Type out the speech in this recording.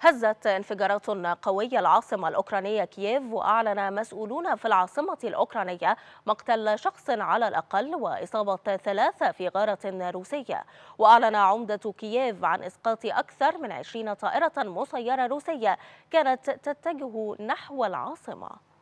هزت انفجارات قوية العاصمة الأوكرانية كييف وأعلن مسؤولون في العاصمة الأوكرانية مقتل شخص على الأقل وإصابة ثلاثة في غارة روسية وأعلن عمدة كييف عن إسقاط أكثر من 20 طائرة مسيرة روسية كانت تتجه نحو العاصمة